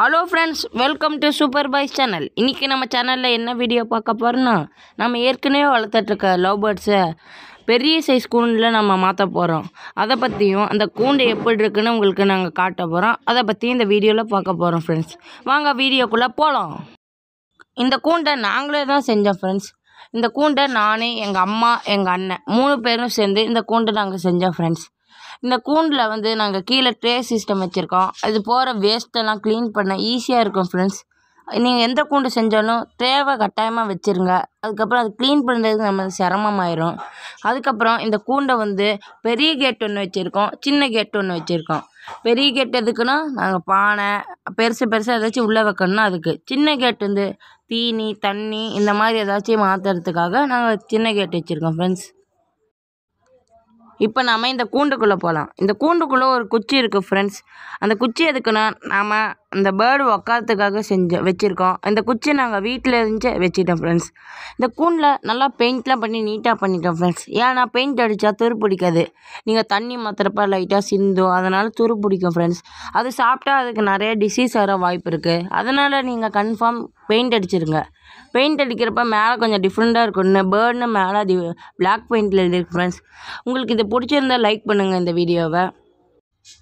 hello friends welcome to super boys channel இன்றைக்கி நம்ம சேனலில் என்ன வீடியோ பார்க்க போகிறோன்னா நம்ம ஏற்கனவே வளர்த்துட்ருக்க லவ் பேர்ட்ஸை பெரிய சைஸ் கூண்டில் நம்ம மாற்ற போகிறோம் அதை பற்றியும் அந்த கூண்டு எப்படி இருக்குன்னு உங்களுக்கு நாங்கள் காட்ட போகிறோம் அதை பற்றியும் இந்த வீடியோவில் பார்க்க போகிறோம் ஃப்ரெண்ட்ஸ் வாங்க வீடியோக்குள்ளே போகலாம் இந்த கூண்டை நாங்களே தான் செஞ்சோம் ஃப்ரெண்ட்ஸ் இந்த கூண்டை நான் எங்கள் அம்மா எங்கள் அண்ணன் மூணு பேரும் சேர்ந்து இந்த கூண்டை நாங்கள் செஞ்சோம் ஃப்ரெண்ட்ஸ் இந்த கூண்டில் வந்து நாங்கள் கீழே ட்ரே சிஸ்டம் வச்சுருக்கோம் அது போகிற வேஸ்ட்டெல்லாம் க்ளீன் பண்ண ஈஸியாக இருக்கும் ஃப்ரெண்ட்ஸ் நீங்கள் எந்த கூண்டு செஞ்சாலும் தேவை கட்டாயமாக வச்சுருங்க அதுக்கப்புறம் அது க்ளீன் பண்ணுறதுக்கு நம்ம சிரமமாயிரும் அதுக்கப்புறம் இந்த கூண்டை வந்து பெரிய கேட் ஒன்று வச்சுருக்கோம் சின்ன கேட் ஒன்று வச்சுருக்கோம் பெரிய கேட் எதுக்குன்னா நாங்கள் பானை பெருசு பெருசாக ஏதாச்சும் உள்ளே வைக்கணும்னா அதுக்கு சின்ன கேட் வந்து தீனி தண்ணி இந்த மாதிரி ஏதாச்சும் மாற்றுறதுக்காக நாங்கள் சின்ன கேட் வச்சுருக்கோம் ஃப்ரெண்ட்ஸ் இப்போ நாம் இந்த கூண்டுக்குள்ளே போகலாம் இந்த கூண்டுக்குள்ளே ஒரு குச்சி இருக்குது ஃப்ரெண்ட்ஸ் அந்த குச்சி எதுக்குன்னா நாம் இந்த பேர்டு உக்காரத்துக்காக செஞ்சோம் வச்சுருக்கோம் இந்த குச்சி நாங்கள் வீட்டில் இருந்துச்சு வச்சுட்டோம் ஃப்ரெண்ட்ஸ் இந்த கூண்டில் நல்லா பெயிண்ட்லாம் பண்ணி நீட்டாக பண்ணிட்டோம் ஃப்ரெண்ட்ஸ் ஏன்னா பெயிண்ட் அடித்தா துரு பிடிக்காது நீங்கள் தண்ணி மாத்திரப்ப லைட்டாக சிந்தும் அதனால் துரு பிடிக்கும் ஃப்ரெண்ட்ஸ் அது சாப்பிட்டா அதுக்கு நிறைய டிசீஸ் வர வாய்ப்பு இருக்குது அதனால் நீங்கள் கன்ஃபார்ம் பெயிண்ட் அடிச்சிருங்க பெயிண்ட் அடிக்கிறப்ப மேலே கொஞ்சம் டிஃப்ரெண்ட்டாக இருக்கும்னு பேர்டுன்னு மேலே அது பிளாக் பெயிண்டில் எழுதிருக்கு ஃப்ரெண்ட்ஸ் உங்களுக்கு இது பிடிச்சிருந்தால் லைக் பண்ணுங்கள் இந்த வீடியோவை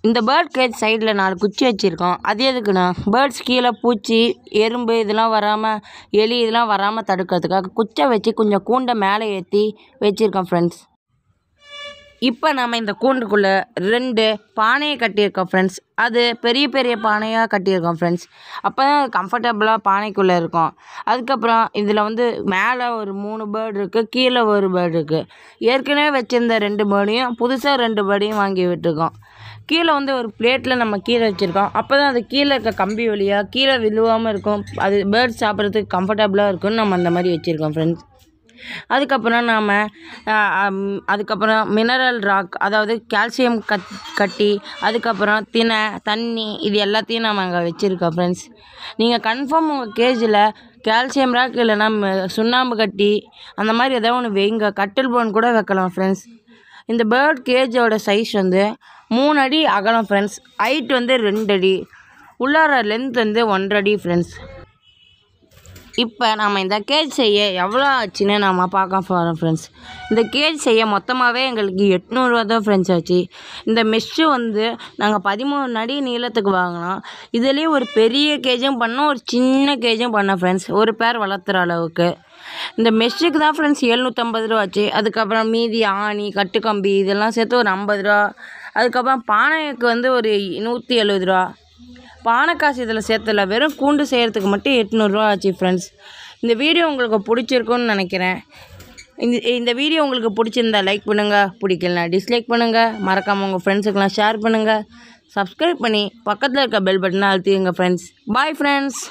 இந்த பேர்ட் கேஜ் சைடில் நாலு குச்சி வச்சுருக்கோம் அது எதுக்குன்னா பேர்ட்ஸ் கீழே பூச்சி எறும்பு இதெல்லாம் வராமல் எலி இதெல்லாம் வராமல் தடுக்கிறதுக்காக குச்சை வச்சு கொஞ்சம் கூண்டை மேலே ஏற்றி வச்சுருக்கோம் ஃப்ரெண்ட்ஸ் இப்போ நம்ம இந்த கூண்டுக்குள்ளே ரெண்டு பானையை கட்டியிருக்கோம் ஃப்ரெண்ட்ஸ் அது பெரிய பெரிய பானையாக கட்டியிருக்கோம் ஃப்ரெண்ட்ஸ் அப்போ தான் கம்ஃபர்டபுளாக பானைக்குள்ளே இருக்கும் அதுக்கப்புறம் இதில் வந்து மேலே ஒரு மூணு பேர்டு இருக்குது கீழே ஒரு பேர்டு இருக்குது ஏற்கனவே வச்சுருந்த ரெண்டு பேர்டையும் புதுசாக ரெண்டு பேர்டையும் வாங்கி விட்டுருக்கோம் கீழே வந்து ஒரு பிளேட்டில் நம்ம கீழே வச்சுருக்கோம் அப்போ தான் அது கீழே இருக்க கம்பி வழியாக கீழே விழுவாமல் இருக்கும் அது பேர்ட்ஸ் சாப்பிட்றதுக்கு கம்ஃபர்டபுளாக இருக்கும்னு நம்ம அந்த மாதிரி வச்சுருக்கோம் ஃப்ரெண்ட்ஸ் அதுக்கப்புறம் நாம் அதுக்கப்புறம் மினரல் ராக் அதாவது கால்சியம் கட் கட்டி அதுக்கப்புறம் தினை தண்ணி இது எல்லாத்தையும் நம்ம அங்கே வச்சுருக்கோம் ஃப்ரெண்ட்ஸ் நீங்கள் கன்ஃபார்ம் உங்கள் கேஜில் கால்சியம் ராக் இல்லைன்னா சுண்ணாம்பு கட்டி அந்த மாதிரி ஏதாவது ஒன்று வைங்க கட்டில் போன் கூட வைக்கலாம் ஃப்ரெண்ட்ஸ் இந்த பேர்ட் கேஜோட சைஸ் வந்து மூணு அடி அகலம் ஃப்ரெண்ட்ஸ் ஹைட் வந்து ரெண்டு அடி உள்ளார லென்த் வந்து ஒன்றரை அடி ஃப்ரெண்ட்ஸ் இப்போ நம்ம இந்த கேஜ் செய்ய எவ்வளோ ஆச்சுன்னு நம்ம பார்க்க போகிறோம் ஃப்ரெண்ட்ஸ் இந்த கேஜ் செய்ய மொத்தமாகவே எங்களுக்கு எட்நூறுரூவா தான் ஃப்ரெண்ட்ஸ் ஆச்சு இந்த மெஷ்ஷு வந்து நாங்கள் பதிமூணு நடி நீளத்துக்கு வாங்கினோம் இதுலேயே ஒரு பெரிய கேஜும் பண்ணோம் ஒரு சின்ன கேஜும் பண்ணோம் ஃப்ரெண்ட்ஸ் ஒரு பேர் வளர்த்துற அளவுக்கு இந்த மெஷ்ஷுக்கு தான் ஃப்ரெண்ட்ஸ் எழுநூற்றம்பது ரூபா ஆச்சு அதுக்கப்புறம் மீதி ஆணி கட்டுக்கம்பி இதெல்லாம் சேர்த்து ஒரு ஐம்பது ரூபா அதுக்கப்புறம் பானைக்கு வந்து ஒரு நூற்றி எழுபது ரூபா காசு இதில் சேர்த்துல வெறும் கூண்டு செய்கிறதுக்கு மட்டும் எட்நூறுரூவா ஆச்சு ஃப்ரெண்ட்ஸ் இந்த வீடியோ உங்களுக்கு பிடிச்சிருக்குன்னு நினைக்கிறேன் இந்த இந்த வீடியோ உங்களுக்கு பிடிச்சிருந்தா லைக் பண்ணுங்கள் பிடிக்கலனா டிஸ்லைக் பண்ணுங்கள் மறக்காமல் உங்கள் ஃப்ரெண்ட்ஸுக்கெலாம் ஷேர் பண்ணுங்கள் சப்ஸ்கிரைப் பண்ணி பக்கத்தில் இருக்க பெல் பட்டனை அழுத்திங்க ஃப்ரெண்ட்ஸ் பாய் ஃப்ரெண்ட்ஸ்